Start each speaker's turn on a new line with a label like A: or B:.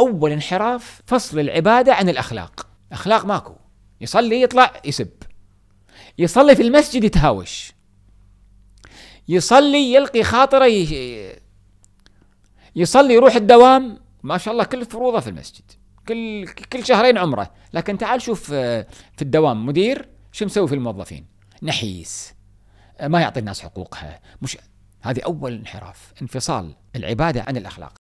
A: اول انحراف فصل العباده عن الاخلاق اخلاق ماكو يصلي يطلع يسب يصلي في المسجد يتهاوش يصلي يلقي خاطره ي... يصلي يروح الدوام ما شاء الله كل فروضه في المسجد كل كل شهرين عمره لكن تعال شوف آه، في الدوام مدير شو مسوي في الموظفين نحيس آه، ما يعطي الناس حقوقها مش هذه اول انحراف انفصال العباده عن الاخلاق